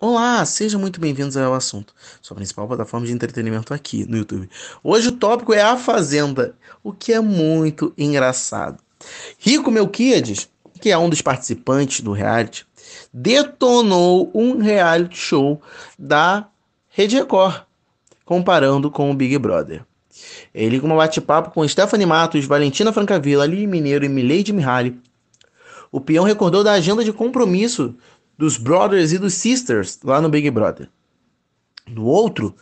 Olá, sejam muito bem-vindos ao assunto, sua principal plataforma de entretenimento aqui no YouTube. Hoje o tópico é a Fazenda, o que é muito engraçado. Rico Melquiades, que é um dos participantes do reality, detonou um reality show da Rede Record, comparando com o Big Brother. Ele, com um bate-papo com Stephanie Matos, Valentina Francavilla, Ali Mineiro e Milady Mihaly, o peão recordou da agenda de compromisso dos brothers e dos sisters lá no Big Brother. No outro,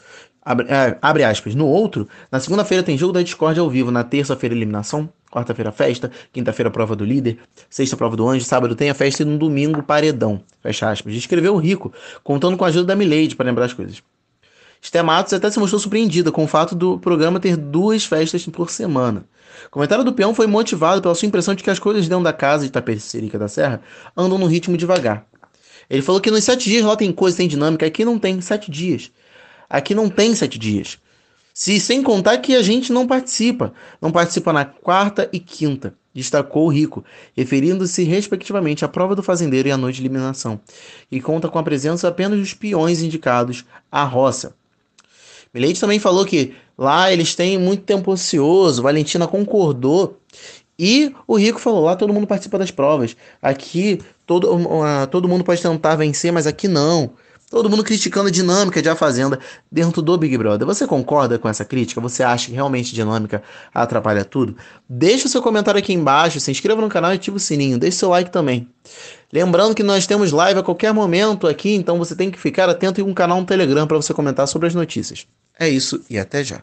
é, abre, aspas, no outro, na segunda-feira tem jogo da Discord ao vivo, na terça-feira eliminação, quarta-feira festa, quinta-feira prova do líder, sexta prova do anjo, sábado tem a festa e no domingo paredão, fecha aspas. Escreveu o Rico, contando com a ajuda da Milady para lembrar as coisas. Esté Matos até se mostrou surpreendida com o fato do programa ter duas festas por semana. O comentário do peão foi motivado pela sua impressão de que as coisas dentro da casa de Tapecerica da Serra andam num ritmo devagar. Ele falou que nos sete dias lá tem coisa, tem dinâmica. Aqui não tem sete dias. Aqui não tem sete dias. Se sem contar que a gente não participa, não participa na quarta e quinta, destacou o Rico, referindo-se respectivamente à prova do fazendeiro e à noite de eliminação, e conta com a presença apenas dos peões indicados à roça. Milete também falou que lá eles têm muito tempo ocioso. Valentina concordou e o rico falou: lá todo mundo participa das provas. Aqui todo, uh, todo mundo pode tentar vencer, mas aqui não. Todo mundo criticando a dinâmica de A Fazenda dentro do Big Brother. Você concorda com essa crítica? Você acha que realmente dinâmica atrapalha tudo? Deixe o seu comentário aqui embaixo, se inscreva no canal e ative o sininho. Deixe seu like também. Lembrando que nós temos live a qualquer momento aqui, então você tem que ficar atento em um canal no Telegram para você comentar sobre as notícias. É isso e até já.